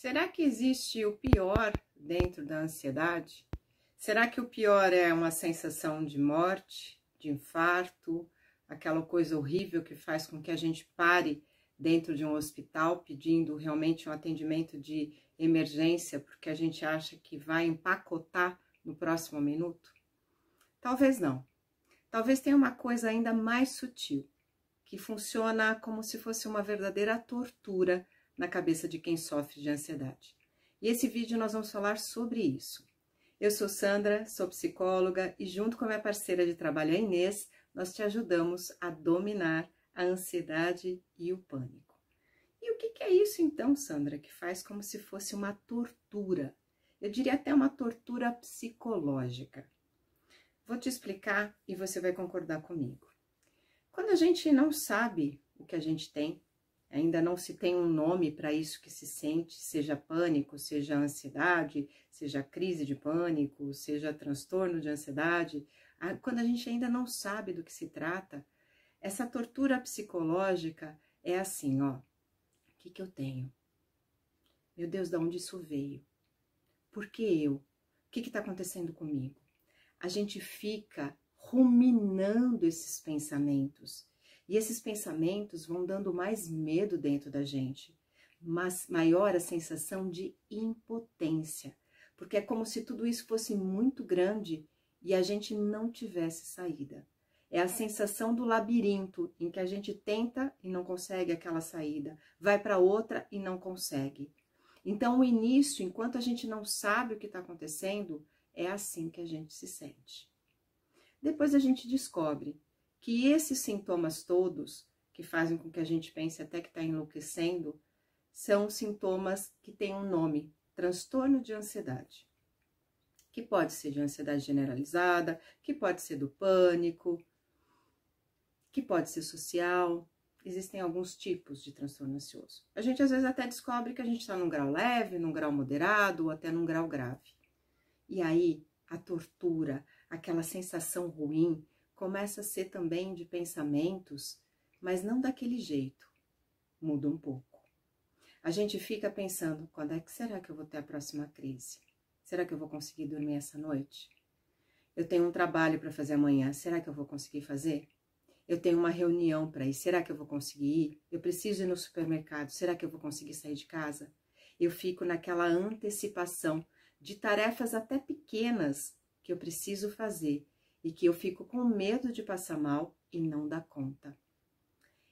Será que existe o pior dentro da ansiedade? Será que o pior é uma sensação de morte, de infarto, aquela coisa horrível que faz com que a gente pare dentro de um hospital pedindo realmente um atendimento de emergência porque a gente acha que vai empacotar no próximo minuto? Talvez não. Talvez tenha uma coisa ainda mais sutil, que funciona como se fosse uma verdadeira tortura na cabeça de quem sofre de ansiedade. E esse vídeo nós vamos falar sobre isso. Eu sou Sandra, sou psicóloga e junto com a minha parceira de trabalho, a Inês, nós te ajudamos a dominar a ansiedade e o pânico. E o que é isso então, Sandra, que faz como se fosse uma tortura? Eu diria até uma tortura psicológica. Vou te explicar e você vai concordar comigo. Quando a gente não sabe o que a gente tem, ainda não se tem um nome para isso que se sente, seja pânico, seja ansiedade, seja crise de pânico, seja transtorno de ansiedade, quando a gente ainda não sabe do que se trata, essa tortura psicológica é assim, ó, o que, que eu tenho? Meu Deus, de onde isso veio? Por que eu? O que está acontecendo comigo? A gente fica ruminando esses pensamentos e esses pensamentos vão dando mais medo dentro da gente, mas maior a sensação de impotência, porque é como se tudo isso fosse muito grande e a gente não tivesse saída. É a sensação do labirinto em que a gente tenta e não consegue aquela saída, vai para outra e não consegue. Então, o início, enquanto a gente não sabe o que está acontecendo, é assim que a gente se sente. Depois a gente descobre que esses sintomas todos, que fazem com que a gente pense até que está enlouquecendo, são sintomas que têm um nome, transtorno de ansiedade. Que pode ser de ansiedade generalizada, que pode ser do pânico, que pode ser social. Existem alguns tipos de transtorno ansioso. A gente às vezes até descobre que a gente está num grau leve, num grau moderado ou até num grau grave. E aí a tortura, aquela sensação ruim começa a ser também de pensamentos, mas não daquele jeito. Muda um pouco. A gente fica pensando: quando é que será que eu vou ter a próxima crise? Será que eu vou conseguir dormir essa noite? Eu tenho um trabalho para fazer amanhã, será que eu vou conseguir fazer? Eu tenho uma reunião para ir, será que eu vou conseguir ir? Eu preciso ir no supermercado, será que eu vou conseguir sair de casa? Eu fico naquela antecipação de tarefas até pequenas que eu preciso fazer e que eu fico com medo de passar mal e não dar conta.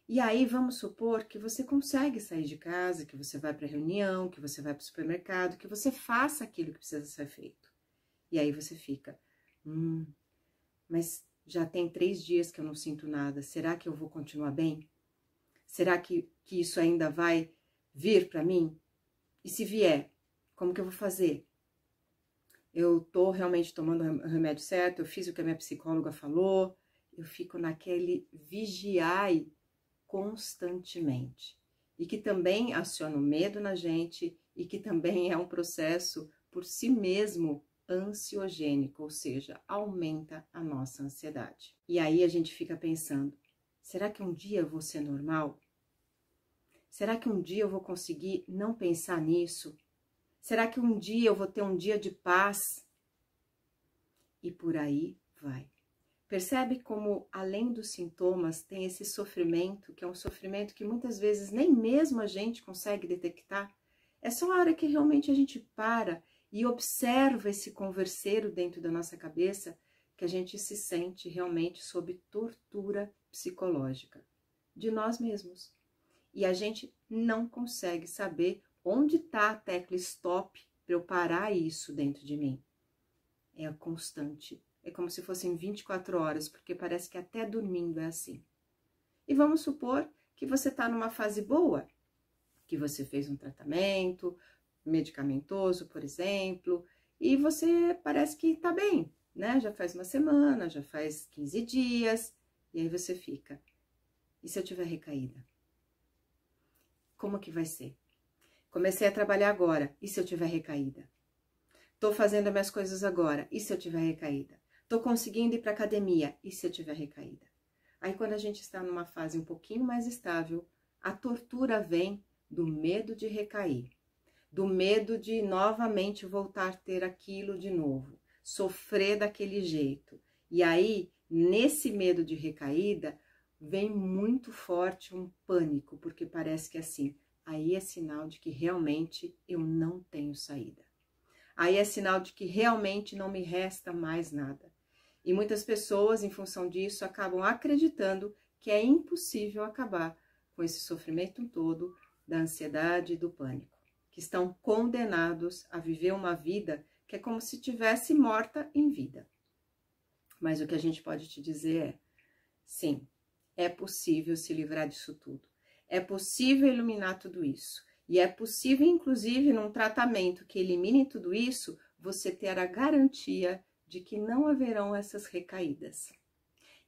E aí vamos supor que você consegue sair de casa, que você vai para reunião, que você vai para o supermercado, que você faça aquilo que precisa ser feito. E aí você fica, hum, mas já tem três dias que eu não sinto nada. Será que eu vou continuar bem? Será que, que isso ainda vai vir para mim? E se vier, como que eu vou fazer? eu tô realmente tomando o remédio certo, eu fiz o que a minha psicóloga falou, eu fico naquele vigiai constantemente. E que também aciona o medo na gente e que também é um processo por si mesmo ansiogênico, ou seja, aumenta a nossa ansiedade. E aí a gente fica pensando, será que um dia eu vou ser normal? Será que um dia eu vou conseguir não pensar nisso Será que um dia eu vou ter um dia de paz? E por aí vai. Percebe como, além dos sintomas, tem esse sofrimento, que é um sofrimento que muitas vezes nem mesmo a gente consegue detectar? É só a hora que realmente a gente para e observa esse converseiro dentro da nossa cabeça que a gente se sente realmente sob tortura psicológica de nós mesmos. E a gente não consegue saber Onde está a tecla stop para eu parar isso dentro de mim? É a constante. É como se fossem 24 horas, porque parece que até dormindo é assim. E vamos supor que você está numa fase boa, que você fez um tratamento medicamentoso, por exemplo, e você parece que está bem, né? Já faz uma semana, já faz 15 dias, e aí você fica. E se eu tiver recaída? Como que vai ser? Comecei a trabalhar agora, e se eu tiver recaída? Tô fazendo minhas coisas agora, e se eu tiver recaída? Tô conseguindo ir para academia, e se eu tiver recaída? Aí quando a gente está numa fase um pouquinho mais estável, a tortura vem do medo de recair, do medo de novamente voltar a ter aquilo de novo, sofrer daquele jeito. E aí, nesse medo de recaída, vem muito forte um pânico, porque parece que assim, aí é sinal de que realmente eu não tenho saída. Aí é sinal de que realmente não me resta mais nada. E muitas pessoas, em função disso, acabam acreditando que é impossível acabar com esse sofrimento todo da ansiedade e do pânico, que estão condenados a viver uma vida que é como se tivesse morta em vida. Mas o que a gente pode te dizer é: sim, é possível se livrar disso tudo. É possível iluminar tudo isso. E é possível, inclusive, num tratamento que elimine tudo isso, você ter a garantia de que não haverão essas recaídas.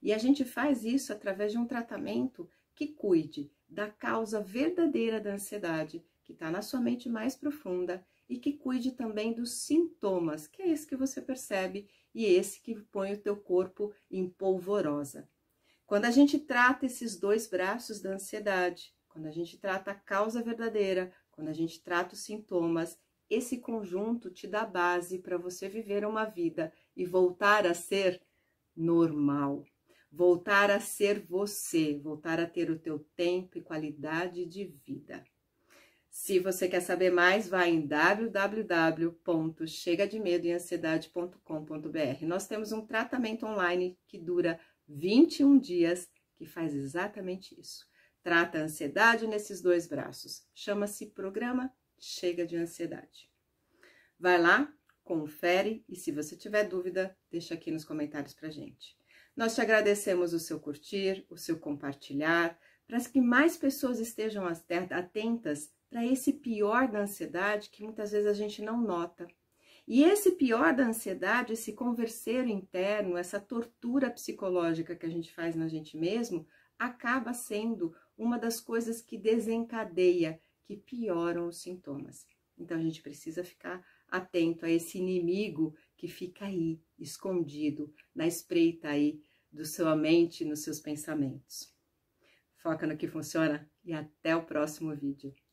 E a gente faz isso através de um tratamento que cuide da causa verdadeira da ansiedade, que está na sua mente mais profunda, e que cuide também dos sintomas, que é esse que você percebe e esse que põe o teu corpo em polvorosa. Quando a gente trata esses dois braços da ansiedade, quando a gente trata a causa verdadeira, quando a gente trata os sintomas, esse conjunto te dá base para você viver uma vida e voltar a ser normal, voltar a ser você, voltar a ter o teu tempo e qualidade de vida. Se você quer saber mais, vá em www.chegademedoeansiedade.com.br. Nós temos um tratamento online que dura 21 dias, que faz exatamente isso. Trata a ansiedade nesses dois braços. Chama-se Programa Chega de Ansiedade. Vai lá, confere e se você tiver dúvida, deixa aqui nos comentários pra gente. Nós te agradecemos o seu curtir, o seu compartilhar, para que mais pessoas estejam atentas para esse pior da ansiedade que muitas vezes a gente não nota. E esse pior da ansiedade, esse converseiro interno, essa tortura psicológica que a gente faz na gente mesmo, acaba sendo uma das coisas que desencadeia, que pioram os sintomas. Então a gente precisa ficar atento a esse inimigo que fica aí, escondido, na espreita aí do sua mente, nos seus pensamentos. Foca no que funciona e até o próximo vídeo.